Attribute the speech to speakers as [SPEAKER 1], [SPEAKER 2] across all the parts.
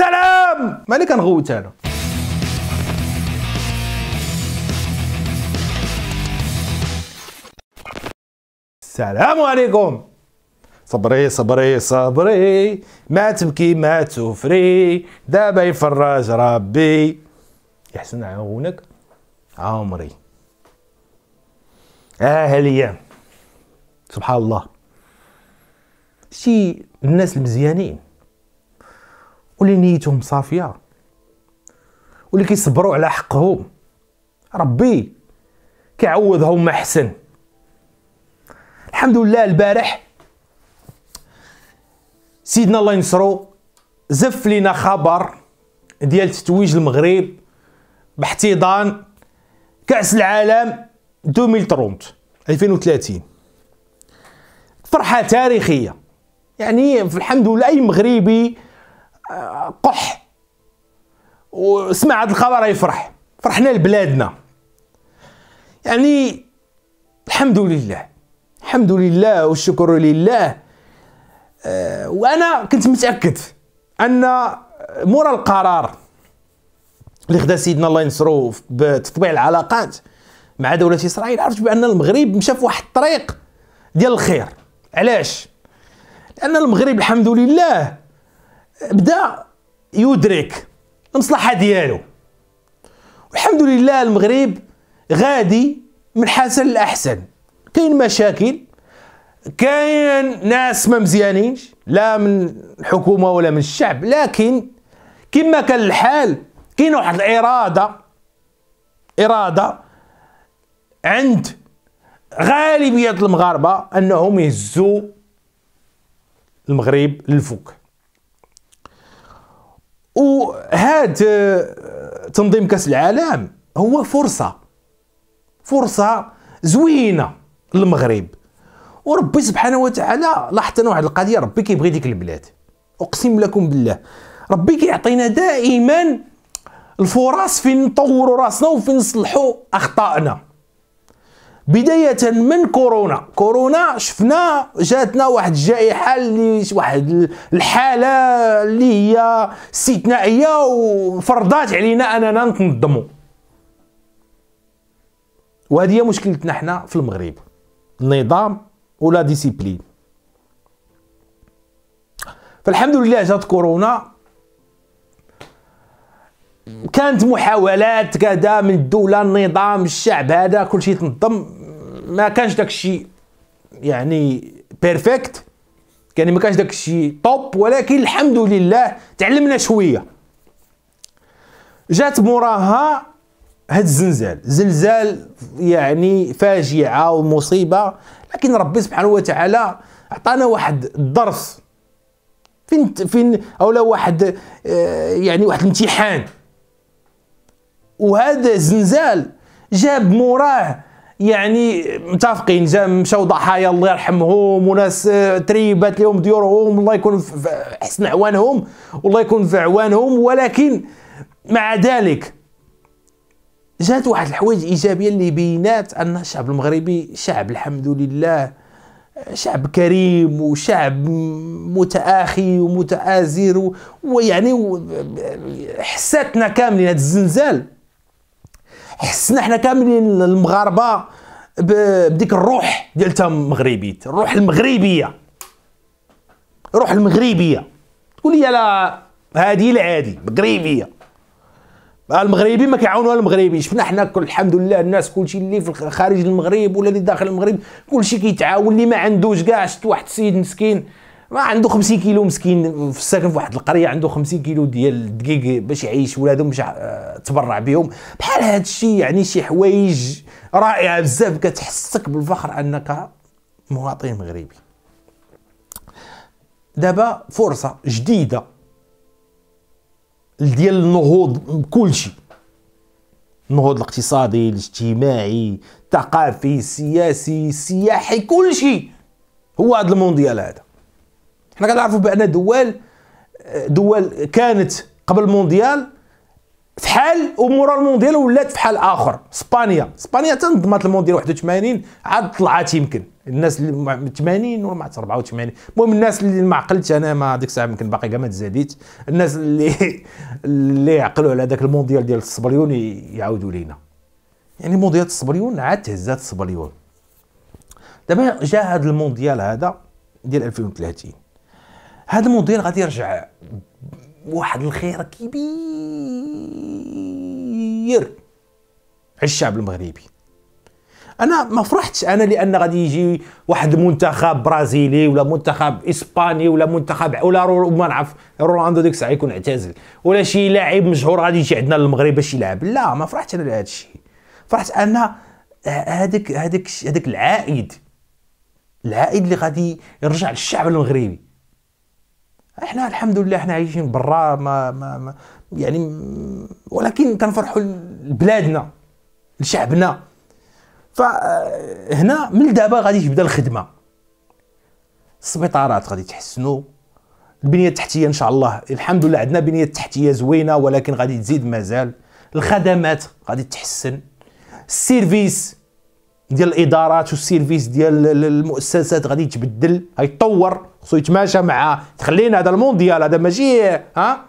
[SPEAKER 1] سلام ماني كنغوت انا السلام عليكم صبري صبري صبري ما تبكي ما تفري دابا يفرج ربي يحسن عونك عمري اه هليا سبحان الله شي الناس المزيانين واللي نيتهم صافيه واللي كيصبروا على حقهم ربي كيعوضهم احسن الحمد لله البارح سيدنا الله ينصرو زف لينا خبر ديال تتويج المغرب باحتضان كاس العالم 2030 2030 فرحه تاريخيه يعني الحمد لله اي مغربي قح وسمع هذا الخبر يفرح فرحنا لبلادنا يعني الحمد لله الحمد لله والشكر لله آه، وانا كنت متاكد ان مورا القرار اللي خدا سيدنا الله ينصرو بتطبيع العلاقات مع دولة اسرائيل عرفت بان المغرب مشى في واحد الطريق ديال الخير علاش لان المغرب الحمد لله بدا يدرك المصلحه ديالو والحمد لله المغرب غادي من حسن لاحسن كاين مشاكل كاين ناس ما مزيانينش لا من الحكومه ولا من الشعب لكن كما كان الحال كاين واحد الاراده اراده عند غالبيه المغاربه انهم يهزوا المغرب للفوق وهاد آه، تنظيم كاس العالم هو فرصه فرصه زوينه للمغرب وربي سبحانه وتعالى لاحظت انا واحد القضيه ربي كيبغي ديك البلاد اقسم لكم بالله ربي كيعطينا دائما الفرص فين نطوروا راسنا وفين نصلحوا اخطائنا بداية من كورونا كورونا شفنا جاتنا واحد الجائحة اللي واحد الحالة اللي هي استثنائية وفرضات علينا أننا نتنظموا وهذه هي مشكلتنا حنا في المغرب النظام ولا ديسيبلين فالحمد لله جات كورونا كانت محاولات كذا من الدوله النظام الشعب هذا كل شيء تنظم ما كانش داك الشيء يعني بيرفكت يعني ما كانش داك الشيء طوب ولكن الحمد لله تعلمنا شويه جات موراها هاد الزلزال زلزال يعني فاجعه ومصيبه لكن ربي سبحانه وتعالى عطانا واحد الدرس فين فين اولا واحد آه، يعني واحد الامتحان وهذا الزلزال جاب موراه يعني متفقين جا مشاو ضحايا الله يرحمهم وناس آه، تريبات لهم ديورهم الله يكون في حسن اعوانهم والله يكون في اعوانهم ولكن مع ذلك جات واحد الحوايج ايجابيه اللي بينات ان الشعب المغربي شعب الحمد لله شعب كريم وشعب متآخي ومتآزر ويعني حساتنا كاملين هذا الزلزال حسنا حنا كاملين المغاربه بديك الروح ديال تا الروح المغربيه الروح المغربيه تقول لي لا هذه العادي مغربيه المغربي ما كيعاونوها المغربي شفنا حنا كل الحمد لله الناس كلشي اللي في خارج المغرب ولا اللي داخل المغرب كلشي كيتعاون اللي ما عندوش كاع شفت واحد السيد مسكين ما عنده 50 كيلو مسكين في الساكن في واحد القريه عنده 50 كيلو ديال الدقيق باش يعيش ولادهم باش آه، تبرع بهم بحال هذا الشيء يعني شي حوايج رائعه بزاف كتحسك بالفخر انك مواطن مغربي دابا فرصه جديده ديال النهوض بكل شيء النهوض الاقتصادي الاجتماعي الثقافي السياسي السياحي كل شيء هو هذا المونديال هذا حنا كنعرفوا بان دول دول كانت قبل المونديال في حال امور المونديال ولات في حال اخر اسبانيا اسبانيا تنظمت المونديال 81 عاد طلعات يمكن الناس اللي 80 و 84 المهم الناس اللي ما عقلتش انا ما ديك الساعه يمكن باقي كاع ما تزاديت الناس اللي اللي عقلوا على ذاك المونديال ديال الصبريون يعاودوا لينا يعني مونديال الصبريون عاد تهزات الصبريون دابا جا هذا المونديال هذا ديال 2030 هذا الموديل غادي يرجع واحد الخير كبير على الشعب المغربي انا ما فرحتش انا لان غادي يجي واحد منتخب برازيلي ولا منتخب اسباني ولا منتخب ولا رو ما نعرف رونالدو ديك الساعه يكون اعتزل ولا شي لاعب مشهور غادي يجي عندنا للمغرب باش يلعب لا ما فرحتش انا لهذا الشيء فرحت انا هذاك هذاك هذاك العائد العائد اللي غادي يرجع للشعب المغربي احنا الحمد لله احنا عايشين برا ما, ما, ما يعني ولكن كنفرحوا لبلادنا لشعبنا فهنا من دابا غادي تبدا الخدمه السبيطارات غادي تحسنوا البنيه التحتيه ان شاء الله الحمد لله عندنا بنيه تحتيه زوينه ولكن غادي تزيد مازال الخدمات غادي تحسن السيرفيس ديال الادارات والسيرفيس ديال المؤسسات غادي يتبدل غيتطور خصو يتماشى مع تخلينا هذا المونديال هذا ماشي ها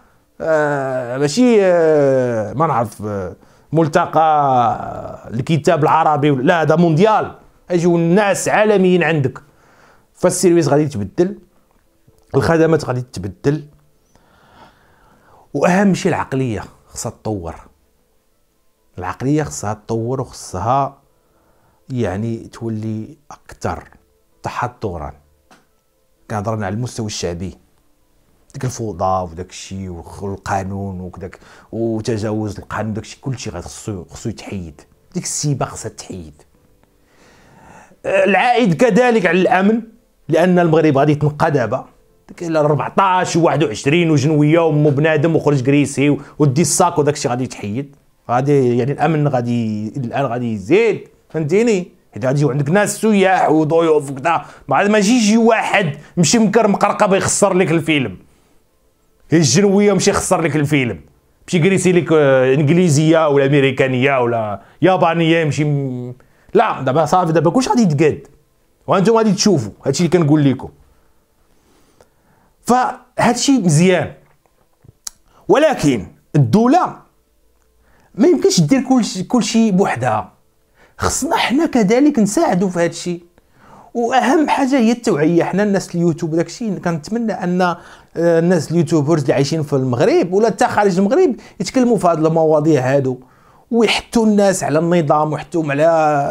[SPEAKER 1] آه ماشي آه ما نعرف آه، ملتقى آه، الكتاب العربي لا هذا مونديال اجيو الناس عالميين عندك فالسيرفيس غادي يتبدل الخدمات غادي تتبدل واهم شيء العقليه خصها تطور العقليه خصها تطور وخصها يعني تولي اكثر تحضرا كنهضرنا على المستوى الشعبي ديك الفوضى وداك الشيء والقانون وكداك وتجاوز القانون داك الشيء كلشي خصو خصو يتحيد ديك السيبه خصها تحيد آه، العائد كذلك على الامن لان المغرب غادي يتنقى دابا ديك 14 و 21 وجنويه ومو بنادم وخرج كريسي ودي الساك وداك الشيء غادي يتحيد غادي يعني الامن غادي الان غادي يزيد فهمتيني حيت غادي عندك ناس سياح وضيوف وكذا ما ماشي يجي واحد مشي مكر مقرقب يخسر لك الفيلم هي الجنوية مشي يخسر لك الفيلم مشي يجلسي لك آه، انجليزيه ولا امريكانيه ولا يابانيه يمشي م... لا دابا صافي دابا كلشي غادي يتقاد وانتم غادي تشوفوا هادشي اللي كنقول لكم فهادشي مزيان ولكن الدوله ما يمكنش دير كلشي كلشي بوحدها خصنا حنا كذلك نساعدوا في هذا الشيء واهم حاجه هي التوعيه حنا الناس اليوتيوب الشيء كنتمنى ان آه، الناس اليوتيوبرز اللي عايشين في المغرب ولا حتى خارج المغرب يتكلموا في هذه المواضيع هادو ويحثوا الناس على النظام ويحثوهم على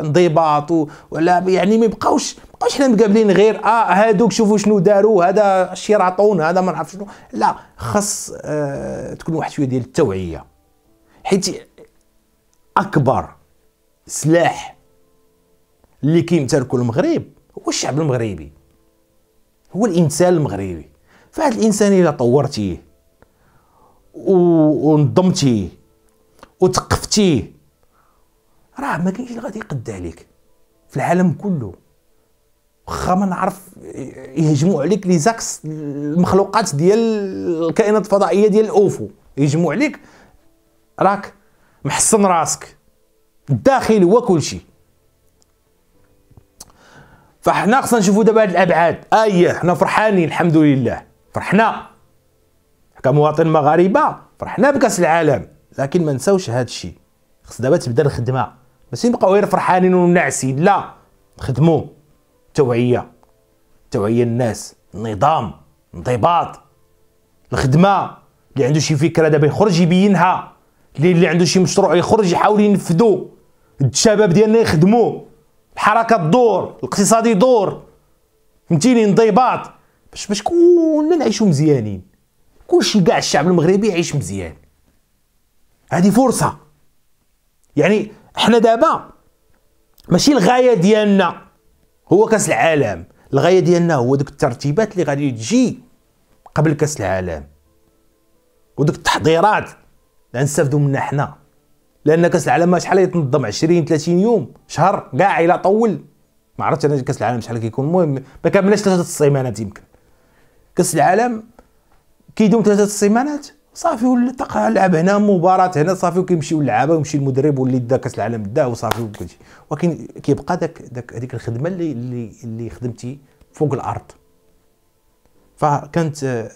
[SPEAKER 1] انضباط وعلى يعني ما يبقاوش بقاوش حنا مقابلين غير اه هادوك شوفوا شنو داروا هذا الشيراطون هذا ما نعرف شنو لا خاص آه تكون واحد شويه ديال التوعيه حيت اكبر سلاح اللي كيمتلكو المغرب هو الشعب المغربي هو الانسان المغربي فهاد الانسان الا طورتيه ونظمتيه وتقفتيه راه ما كاينش اللي غادي يقد عليك في العالم كله واخا ما نعرف يهجموا عليك لي زاكس المخلوقات ديال الكائنات الفضائيه ديال الاوفو يهجموا عليك راك محصن راسك هو كل شيء فحنا خصنا نشوفوا دابا هاد الابعاد اييه حنا فرحانين الحمد لله فرحنا كمواطن مغاربه فرحنا بكاس العالم لكن ما نساوش هاد الشيء خص دابا تبدا الخدمه ماشي نبقاو غير فرحانين ونعسين لا نخدموا توعيه توعيه الناس النظام انضباط الخدمه اللي عنده شي فكره دابا يخرج يبينها اللي عنده شي مشروع يخرج يحاول ينفذو الشباب ديالنا يخدموا الحركه تدور الاقتصاد يدور فهمتيني انضباط باش باش كلنا نعيشوا مزيانين كلشي كاع الشعب المغربي يعيش مزيان هذه فرصه يعني احنا دابا ماشي الغايه ديالنا هو كاس العالم الغايه ديالنا هو دوك الترتيبات اللي غادي تجي قبل كاس العالم ودوك التحضيرات اللي غنستافدوا منها حنا لان كاس العالم شحال يتنظم 20 30 يوم شهر كاع الا طول ما عرفتش انا كاس العالم شحال كيكون المهم ما كملش ثلاثه السيمانات يمكن كاس العالم كيدوم ثلاثه السيمانات صافي ولا لعب هنا مباراه هنا صافي وكيمشيو اللعابه ويمشي المدرب واللي دا كاس العالم دا وصافي وكلشي ولكن كيبقى داك داك هذيك الخدمه اللي اللي اللي خدمتي فوق الارض فكانت آه،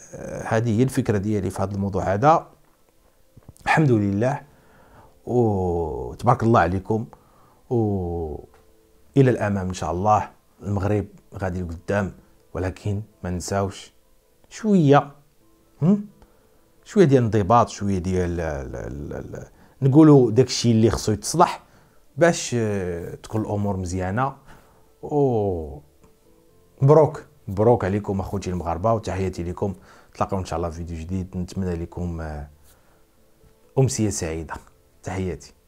[SPEAKER 1] هذه هي الفكره ديالي في هذا الموضوع هذا الحمد لله وتبارك الله عليكم و الى الامام ان شاء الله المغرب غادي لقدام ولكن ما نساوش شويه شويه ديال الانضباط شويه ديال نقولوا داكشي اللي خصو يتصلح باش آه، تكون الامور مزيانه و مبروك مبروك عليكم اخوتي المغاربه وتحياتي لكم نتلاقاو ان شاء الله في فيديو جديد نتمنى لكم آه، امسيه سعيده تحياتي